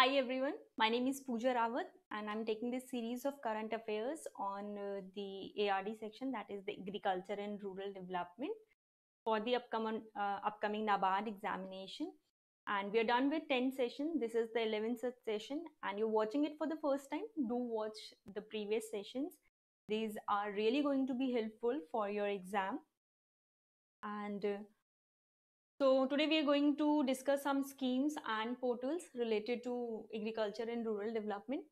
Hi everyone, my name is Pooja Rawat and I'm taking this series of current affairs on uh, the ARD section that is the agriculture and rural development for the upcoming uh, upcoming NABARD examination and we are done with 10 session. This is the 11th session and you're watching it for the first time. Do watch the previous sessions. These are really going to be helpful for your exam and uh, so today we are going to discuss some schemes and portals related to agriculture and rural development.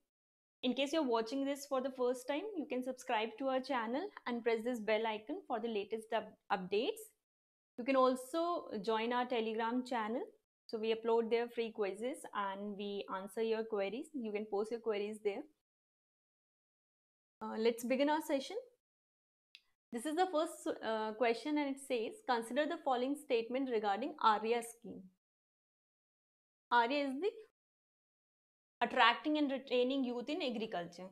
In case you're watching this for the first time, you can subscribe to our channel and press this bell icon for the latest up updates. You can also join our Telegram channel. So we upload there free quizzes and we answer your queries. You can post your queries there. Uh, let's begin our session. This is the first uh, question and it says, consider the following statement regarding ARIA scheme. ARIA is the attracting and retaining youth in agriculture.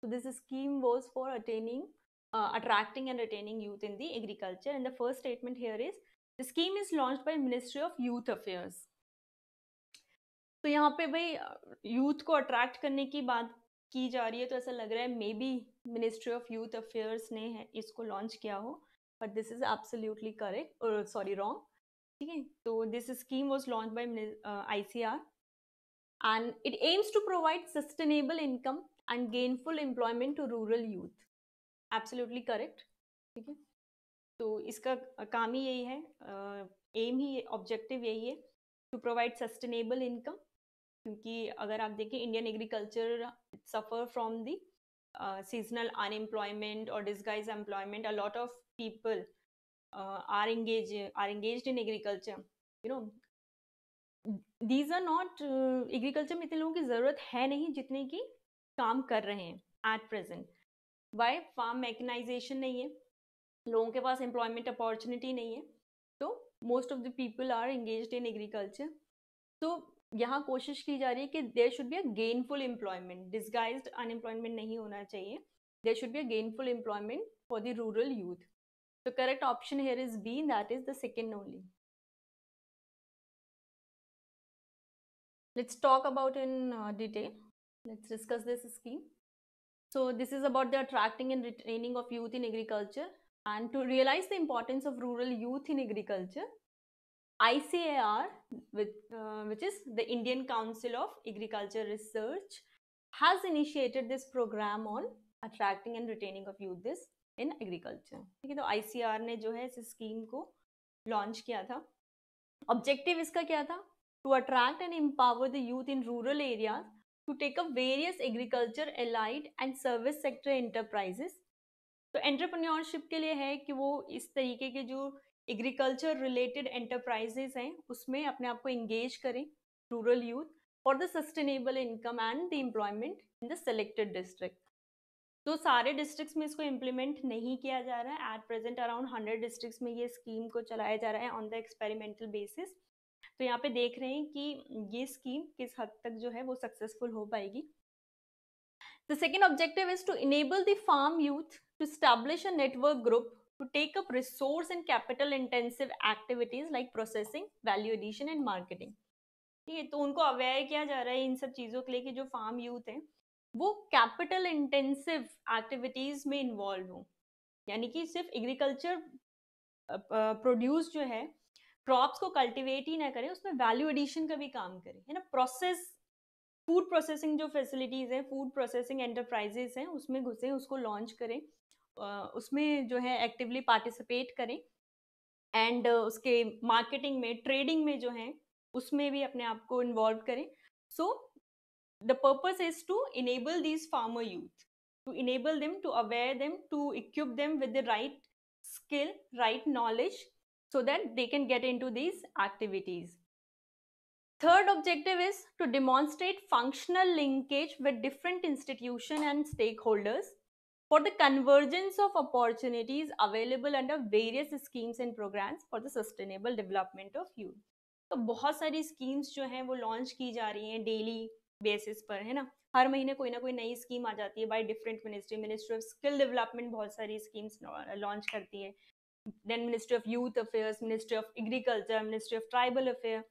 So this scheme was for attaining, uh, attracting and retaining youth in the agriculture. And the first statement here is, the scheme is launched by Ministry of Youth Affairs. So, here, पे भाई youth uh, को attract करने की बात की जा रही है तो ऐसा लग रहा है maybe ministry of youth affairs ने है इसको लॉन्च किया हो but this is absolutely correct और सॉरी रॉन्ग ठीक है तो this scheme was launch by I C R and it aims to provide sustainable income and gainful employment to rural youth absolutely correct ठीक है तो इसका काम ही यही है एम uh, ही ऑब्जेक्टिव यही है टू प्रोवाइड सस्टेनेबल इनकम क्योंकि अगर आप देखें Indian agriculture suffer from the seasonal unemployment और disguise employment a lot of people are engage are engage in agriculture you know these are not agriculture में इतने लोगों की ज़रूरत है नहीं जितने की काम कर रहे हैं at present why farm mechanisation नहीं है लोगों के पास एम्प्लॉयमेंट अपॉर्चुनिटी नहीं है तो most of the people are engage in agriculture तो यहाँ कोशिश की जा रही है कि there should be a gainful employment disguise unemployment नहीं होना चाहिए there should be a gainful employment for the rural youth तो correct option here is B that is the second only let's talk about in detail let's discuss this scheme so this is about the attracting and retaining of youth in agriculture and to realise the importance of rural youth in agriculture ICAR, with, uh, which is the Indian Council of Agriculture Research, has initiated this program on attracting and retaining of youths in agriculture ठीक है तो icar ने जो है इस scheme को launch किया था ऑब्जेक्टिव इसका क्या था to attract and empower the youth in rural area to take up various agriculture allied and service sector enterprises तो एंटरप्रन्योरशिप के लिए है कि वो इस तरीके के जो एग्रीकल्चर रिलेटेड एंटरप्राइजेज हैं उसमें अपने आप को इंगेज करें rural youth for the sustainable income and the employment in the selected district तो सारे डिस्ट्रिक्ट्स में इसको इम्प्लीमेंट नहीं किया जा रहा है at present around hundred districts में ये स्कीम को चलाया जा रहा है ऑन द एक्सपेरिमेंटल बेसिस तो यहाँ पे देख रहे हैं कि ये स्कीम किस हद तक जो है वो सक्सेसफुल हो पाएगी the second objective is to enable the farm youth to establish a network group to take up resource and capital intensive activities like processing, value addition and marketing. ठीक है तो उनको अवेयर किया जा रहा है इन सब चीज़ों के लिए कि जो फार्म यूथ है वो कैपिटल इंटेंसिव एक्टिविटीज में इन्वॉल्व हों यानी कि सिर्फ एग्रीकल्चर प्रोड्यूस जो है क्रॉप्स को कल्टीवेट ही ना करें उसमें वैल्यू एडिशन का भी काम करें है ना प्रोसेस फूड प्रोसेसिंग जो फैसिलिटीज़ हैं फूड प्रोसेसिंग एंटरप्राइजेस हैं उसमें घुसें उसको लॉन्च करें उसमें जो है एक्टिवली पार्टिसिपेट करें एंड उसके मार्केटिंग में ट्रेडिंग में जो है उसमें भी अपने आप को इन्वॉल्व करें so the purpose is to enable these farmer youth to enable them to aware them to equip them with the right skill right knowledge so that they can get into these activities third objective is to demonstrate functional linkage with different institution and stakeholders for the convergence of opportunities available under various schemes and programs for the sustainable development of youth तो बहुत सारी schemes जो हैं वो launch की जा रही हैं डेली बेसिस पर है ना हर महीने कोई ना कोई नई स्कीम आ जाती है by different ministry ministry of skill development बहुत सारी स्कीम्स लॉन्च करती है then ministry of youth affairs ministry of agriculture ministry of tribal affair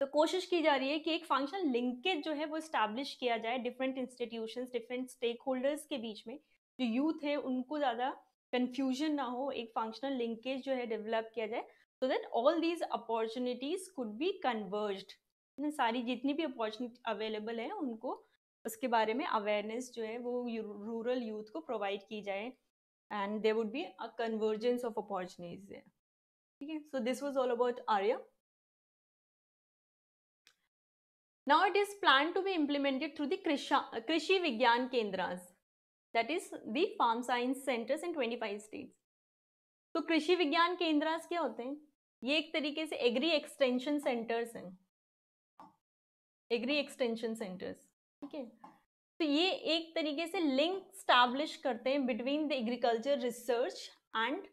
तो कोशिश की जा रही है कि एक फंक्शन लिंकेज जो है वो स्टैब्लिश किया जाए different institution different stakeholders के बीच में जो यूथ है उनको ज़्यादा कन्फ्यूजन ना हो एक फंक्शनल लिंकेज जो है डेवलप किया जाए so that all these opportunities could be converged सारी जितनी भी अपॉर्चुनिटी अवेलेबल है उनको उसके बारे में अवेयरनेस जो है वो रूरल यूथ को प्रोवाइड की जाए and there would be a convergence of opportunities ठीक है so this was all about ARYA now it is plan to be implemented through Krishi Vigyan Vigyan that is farm science centres in in 25 states तो कृषि विज्ञान केंद्रास क्या होते हैं ये एक तरीके से एग्री एक्सटेंशन सेंटर्स हैं एग्री एक्सटेंशन सेंटर्स ठीक है तो ये एक तरीके से लिंक स्टैब्लिश करते हैं between the agriculture research and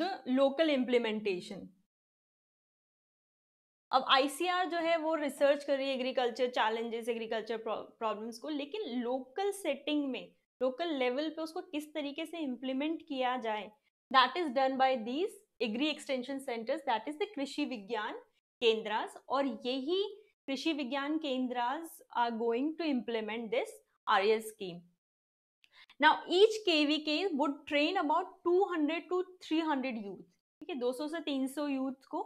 the local implementation अब आईसीआर जो है वो रिसर्च कर रही है एग्रीकल्चर चैलेंजेस एग्रीकल्चर प्रॉब्लम्स को लेकिन लोकल सेटिंग में लोकल लेवल पे उसको किस तरीके से इम्प्लीमेंट किया जाए that is done by these agri extension centres that is the Krishi Vigyan Kendras और यही Krishi Vigyan Kendras are going to implement this ARYA scheme RL scheme. के each KVK would train about 200 to 300 youth ठीक है 200 से 300 यूथ को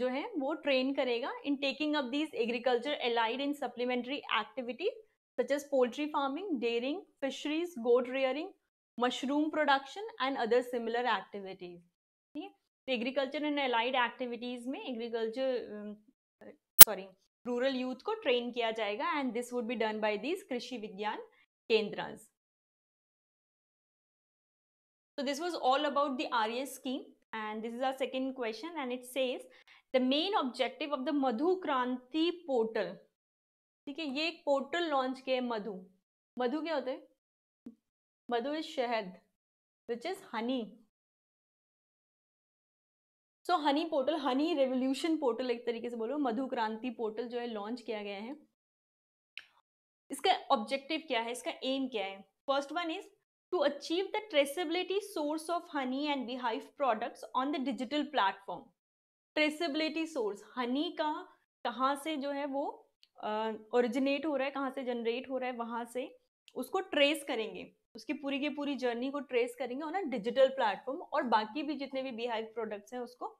जो है वो ट्रेन करेगा in taking up these agriculture allied in supplementary activities such as poultry farming, dairying, fisheries, goat rearing, mushroom production and other similar activities. Okay? agriculture and allied activities. Activities में agriculture sorry rural youth को train किया जाएगा and this would be done by these कृषि विज्ञान केंद्रस so this was all about the RES scheme and this is our second question and it says the main objective of the Madhu Kranti portal ठीक है ये एक portal launch किया है मधु मधु क्या होते मधु इज शहद which is honey so honey portal honey revolution portal एक तरीके से बोलो मधु क्रांति पोर्टल जो है लॉन्च किया गया है इसका ऑब्जेक्टिव क्या है इसका एम क्या है first one is to achieve the traceability source of honey and beehive product on the digital platform traceability source honey का कहाँ से जो है वो ओरिजिनेट हो रहा है कहाँ से जनरेट हो रहा है वहाँ से उसको ट्रेस करेंगे उसकी पूरी की पूरी जर्नी को ट्रेस करेंगे ऑन अ डिजिटल प्लेटफॉर्म और बाकी भी जितने भी बिहाइव प्रोडक्ट्स हैं उसको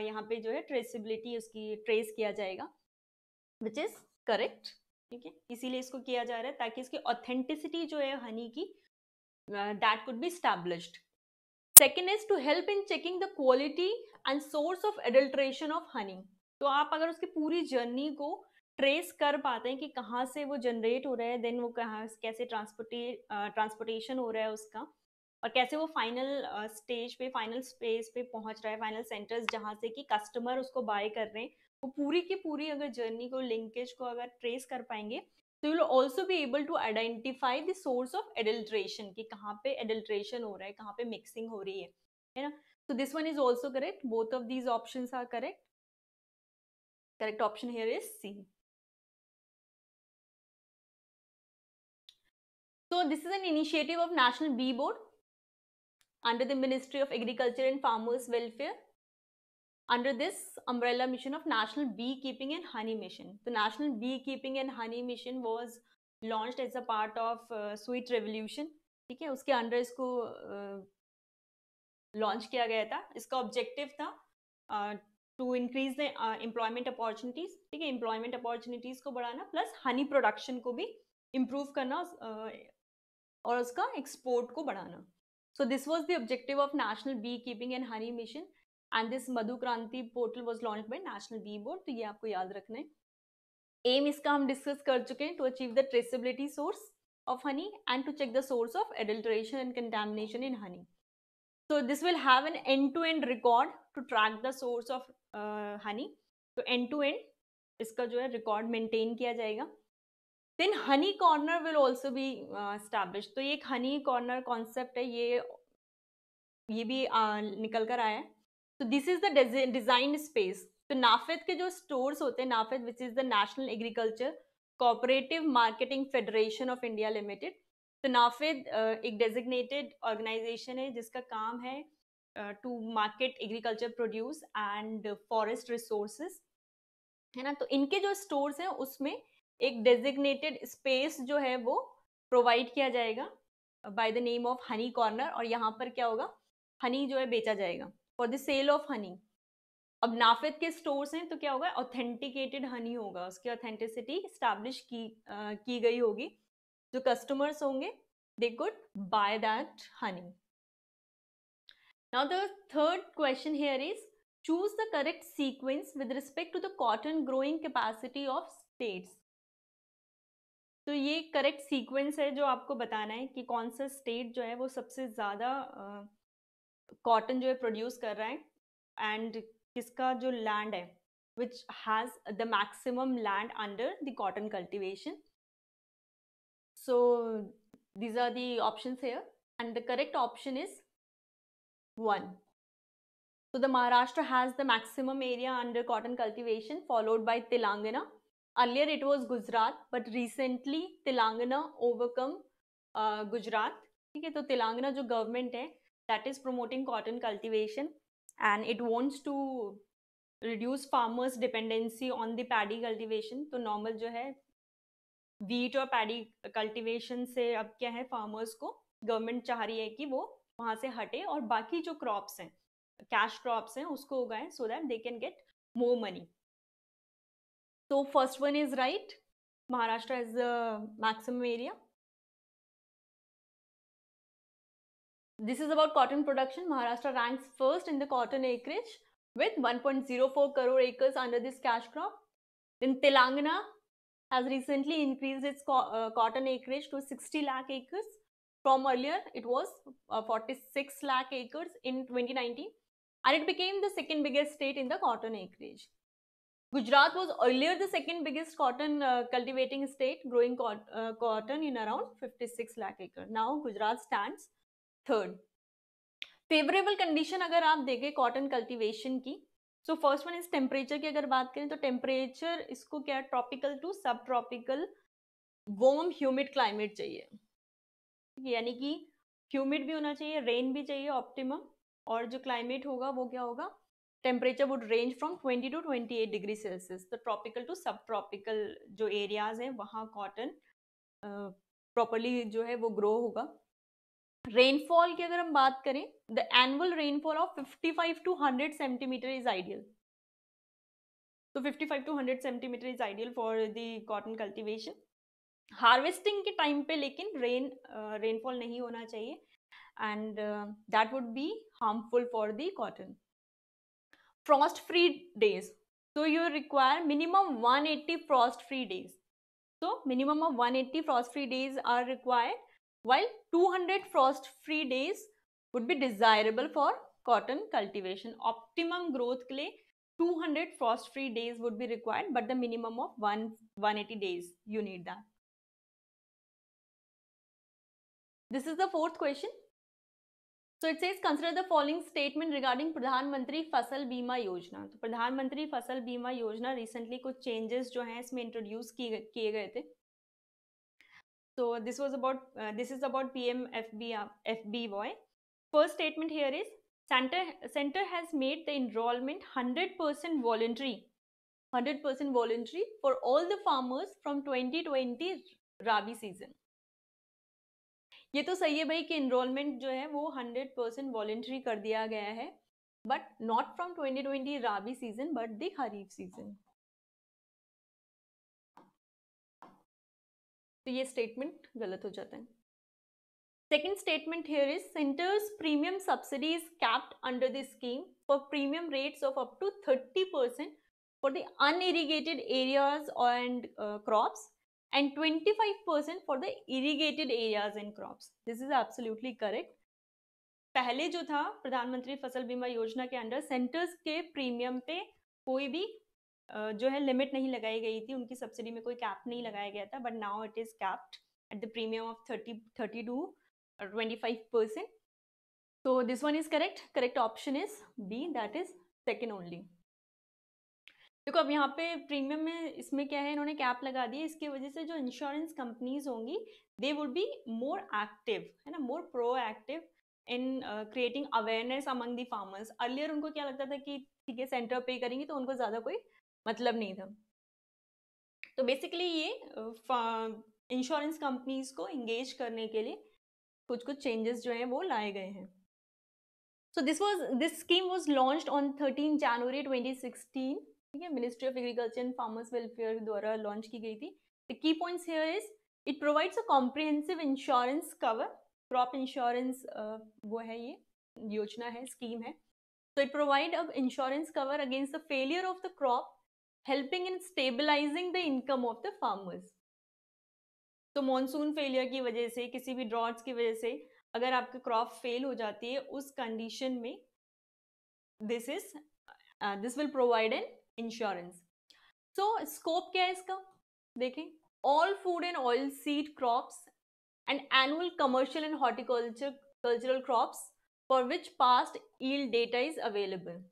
यहाँ पे जो है ट्रेसिबिलिटी उसकी ट्रेस किया जाएगा विच इज़ करेक्ट ठीक है इसीलिए इसको किया जा रहा है ताकि इसकी ऑथेंटिसिटी जो है हनी की that could be established second is to help in checking the quality and source of adulteration of honey तो आप अगर उसकी पूरी जर्नी को ट्रेस कर पाते हैं कि कहाँ से वो जनरेट हो रहा है देन वो कहाँ कैसे ट्रांसपोर्टे ट्रांसपोर्टेशन हो रहा है उसका और कैसे वो फाइनल स्टेज पे फाइनल स्पेस पे पहुंच रहा है फाइनल सेंटर्स जहाँ से कि कस्टमर उसको बाय कर रहे हैं वो पूरी की पूरी अगर जर्नी को लिंकेज को अगर ट्रेस कर पाएंगे तो you also be able to identify the source of adulteration कि कहाँ पे एडल्ट्रेशन हो रहा है कहाँ पे मिक्सिंग हो रही है है ना so this one is also correct both of these option are correct correct option here is C So this is an initiative of National Bee Board under the Ministry of Agriculture and Farmers Welfare under this umbrella mission of National Beekeeping and Honey Mission. The National Beekeeping and Honey Mission was launched as a part of uh, Sweet Revolution. ठीक है उसके under इसको launch uh, किया गया था इसका objective था to increase the employment opportunities ठीक है एम्प्लॉयमेंट अपॉर्चुनिटीज को बढ़ाना प्लस हनी प्रोडक्शन को भी इम्प्रूव करना uh, और उसका एक्सपोर्ट को बढ़ाना so this was the objective of National Beekeeping and Honey Mission and this Madhu Kranti portal was launch by National Bee Board तो ये आपको याद रखना है एम इसका हम डिस्कस कर चुके हैं to achieve the traceability source of honey and to check the source of adulteration and contamination in honey so this will have an end to end record to track the source of honey तो end to and इसका जो है record maintain किया जाएगा then honey corner will also be establish तो ये एक Honey corner concept है ये ये भी आ, निकल कर आया है तो this is the design space तो नाफेद के जो स्टोर्स होते हैं NAFED which is the National Agriculture Cooperative Marketing Federation of India Limited तो नाफेद एक डेजिग्नेटेड ऑर्गेनाइजेशन है जिसका काम है to market agriculture produce and forest resources है ना तो इनके जो स्टोर्स हैं उसमें एक डेजिग्नेटेड स्पेस जो है वो प्रोवाइड किया जाएगा by the name of honey corner और यहाँ पर क्या होगा हनी जो है बेचा जाएगा for the sale of honey अब नाफिद के स्टोर्स हैं तो क्या होगा ऑथेंटिकेटेड हनी होगा उसकी ऑथेंटिसिटी स्टैब्लिश की आ, की गई होगी जो कस्टमर्स होंगे they could buy that honey now the third question here is choose the correct sequence with respect to the cotton growing capacity of states तो ये करेक्ट सीक्वेंस है जो आपको बताना है कि कौन सा स्टेट जो है वो सबसे ज़्यादा कॉटन uh, जो है प्रोड्यूस कर रहा है एंड किसका जो लैंड है which has the maximum land under the cotton cultivation so these are the option here and the correct option is one so the Maharashtra has the maximum area under cotton cultivation followed by Telangana earlier it was gujarat but recently telangana overcome uh, gujarat ठीक है तो तेलंगाना जो government है that is promoting cotton cultivation and it wants to reduce farmers dependency on the paddy cultivation तो normal जो है wheat और paddy cultivation से अब क्या है फार्मर्स को गवर्नमेंट चाह रही है कि वो वहाँ से हटे और बाकी जो क्रॉप्स हैं कैश क्रॉप्स हैं उसको उगाएं so that they can get more money So first one is right. Maharashtra is the maximum area. This is about cotton production. Maharashtra ranks first in the cotton acreage with 1.04 crore acres under this cash crop. Then Telangana has recently increased its co uh, cotton acreage to 60 lakh acres. From earlier, it was uh, 46 lakh acres in 2019 and it became the second biggest state in the cotton acreage. Gujarat was earlier the second biggest cotton uh, cultivating state, growing co uh, cotton in around 56 lakh acre. Now Gujarat stands third. Favorable condition अगर आप देखें cotton cultivation की so first one is temperature की अगर बात करें तो temperature इसको क्या tropical to subtropical warm humid climate चाहिए यानी कि humid भी होना चाहिए rain भी चाहिए optimum. और जो climate होगा वो क्या होगा temperature would range from 20 to 28 degree Celsius तो ट्रॉपिकल टू सब ट्रॉपिकल जो एरियाज हैं वहाँ कॉटन प्रॉपरली जो है वो ग्रो होगा रेनफॉल की अगर हम बात करें the annual rainfall of 55 to hundred centimetre is ideal तो 55 to hundred centimetre is ideal for the cotton cultivation harvesting के टाइम पे लेकिन रेन रेनफॉल नहीं होना चाहिए and that would be harmful for the cotton frost free days. So you require minimum 180 frost free days. So minimum of 180 frost free days are required while 200 frost free days would be desirable for cotton cultivation. Optimum growth clay 200 frost free days would be required but the minimum of 1, 180 days you need that. This is the fourth question. So it says consider the following statement regarding Pradhanmantri Fasal Bima योजना तो प्रधानमंत्री फसल बीमा योजना recently कुछ changes जो हैं इसमें introduce किए गए थे so this was about this is about P M F B F B Y first statement here is centre centre has made the enrolment hundred percent voluntary hundred percent voluntary for all the farmers from twenty twenty rabi season ये तो सही है भाई कि enrolment जो है वो hundred percent voluntary कर दिया गया है but not from twenty twenty rabi season but the kharif season तो ये स्टेटमेंट गलत हो जाता है second statement here is centre's premium subsidy is capped under the scheme for premium rates of up to thirty percent for the unirrigated areas and crops and 25% for the irrigated areas and crops. This is absolutely correct. पहले जो था प्रधानमंत्री फसल बीमा योजना के under centres के premium पे कोई भी जो है लिमिट नहीं लगाई गई थी उनकी सब्सिडी में कोई कैप नहीं लगाया गया था but now it is capped at the premium of thirty thirty to twenty five percent so this one is correct correct option is B that is second only देखो अब यहाँ पे प्रीमियम में इसमें क्या है इन्होंने कैप लगा दी है इसकी वजह से जो इंश्योरेंस कंपनीज होंगी they would be more active है ना more proactive in creating awareness among the farmers earlier उनको क्या लगता था कि ठीक है सेंटर पे करेंगे तो उनको ज़्यादा कोई मतलब नहीं था तो बेसिकली ये इंश्योरेंस uh, कंपनीज को इंगेज करने के लिए कुछ कुछ चेंजेस जो हैं वो लाए गए हैं so this was this scheme was launch on thirteen January twenty sixteen ठीक है ministry of agriculture and farmers welfare द्वारा लॉन्च की गई थी the key points here is it provides a comprehensive insurance cover crop insurance वो है ये योजना है स्कीम है so it provide a insurance cover against the failure of the crop helping in stabilizing the income of the farmers तो monsoon failure की वजह से किसी भी ड्रॉट्स की वजह से अगर आपकी क्रॉप फेल हो जाती है उस कंडीशन में this is this will provide an insurance so scope क्या है इसका देखें all food and oil seed crops and annual commercial and horticulture cultural crops for which past yield data is available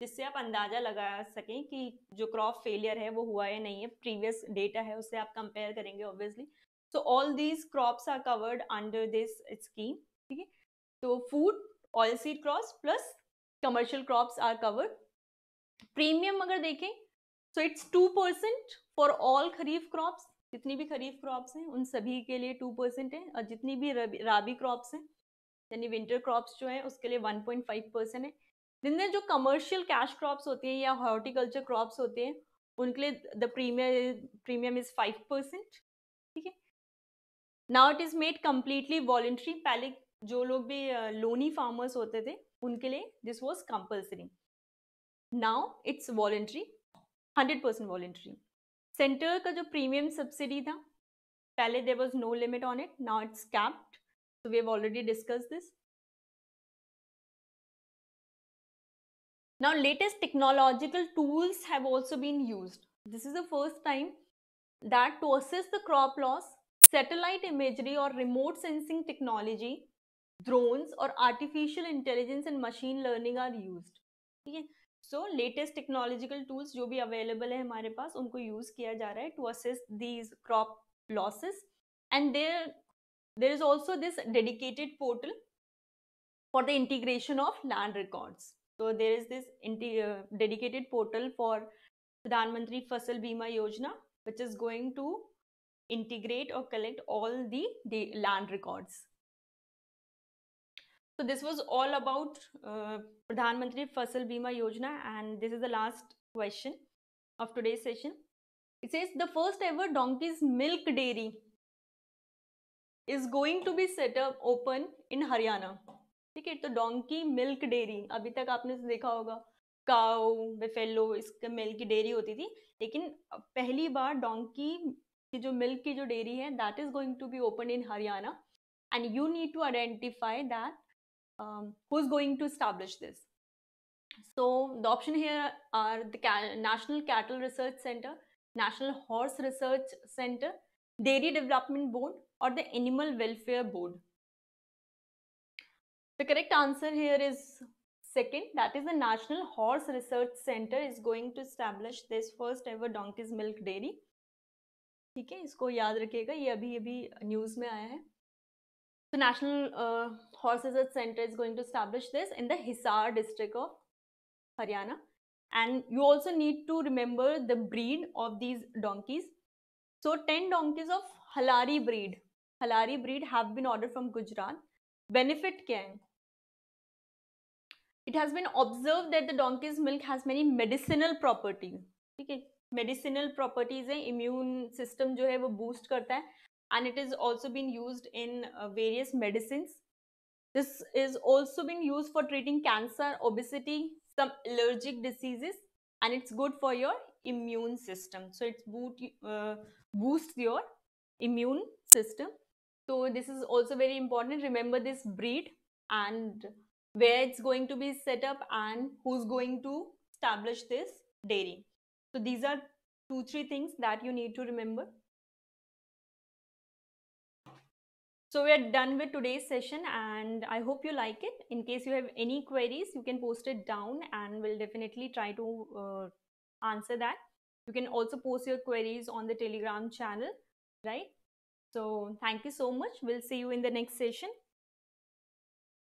जिससे आप अंदाजा लगा सकें कि जो क्रॉप फेलियर है वो हुआ है नहीं है प्रीवियस डेटा है उससे आप कंपेयर करेंगे obviously so all these crops are covered under this scheme ठीक है तो food oil seed crops plus commercial crops are covered premium अगर देखें so it's two percent for all kharif crops जितनी भी खरीफ क्रॉप्स हैं उन सभी के लिए टू परसेंट है और जितनी भी राबी क्रॉप्स हैं यानी विंटर क्रॉप्स जो है उसके लिए वन पॉइंट फाइव परसेंट है दिन जो कमर्शियल कैश क्रॉप्स होती हैं या हॉर्टिकल्चर क्रॉप्स होते हैं उनके लिए the premium premium is five percent ठीक है now it is made completely voluntary पहले जो लोग भी लोनी फार्मर्स होते थे उनके लिए this was compulsory now it's voluntary 100% voluntary center ka jo premium subsidy tha, pehle there was no limit on it. Now it's capped. We have already discussed this. Now latest technological tools have also been used. This is the first time that to assess the crop loss, satellite imagery or remote sensing technology, drones or artificial intelligence and machine learning are used. Okay? So latest technological tools जो भी available है हमारे पास उनको use किया जा रहा है to assist these crop losses and there there is also this dedicated portal for the integration of land records तो there is this dedicated portal for Pradhanmantri Fasal Bima Yojana which is going to integrate और collect all the records So this was all about uh, Pradhan Mantri Fasal Bima Yojana and this is the last question of today's session. It says the first ever donkey's milk dairy is going to be set up open in Haryana. ठीक है तो donkey milk dairy अभी तक आपने देखा होगा cow buffalo इसके milk की डेयरी होती थी लेकिन पहली बार डोंकी की जो मिल्क की जो डेयरी है that is going to be open in Haryana and you need to identify that um, who's going to establish this? So the option here are the National Cattle Research Center, National Horse Research Center, Dairy Development Board or the Animal Welfare Board. The correct answer here is second that is the National Horse Research Center is going to establish this first ever donkey's milk dairy. ठीक है इसको याद रखिएगा ये अभी अभी news में आया है So National uh, Horse Research Center is going to establish this in the Hisar district of Haryana. And you also need to remember the breed of these donkeys. So 10 donkeys of Halari breed, Halari breed have been ordered from Gujarat. Benefit kya hai? It has been observed that the donkey's milk has many medicinal properties. Okay, medicinal properties properties immune system. System जो है वो boost करता है and it is also been used in uh, various medicines. This is also been used for treating cancer, obesity, some allergic diseases, and it's good for your immune system. So it's boot, uh, boosts your immune system. So this is also very important. Remember this breed and where it's going to be set up and who's going to establish this dairy. So these are two, three things that you need to remember. So we are done with today's session and I hope you like it. In case you have any queries, you can post it down and we'll definitely try to uh, answer that. You can also post your queries on the Telegram channel, right? So thank you so much. We'll see you in the next session.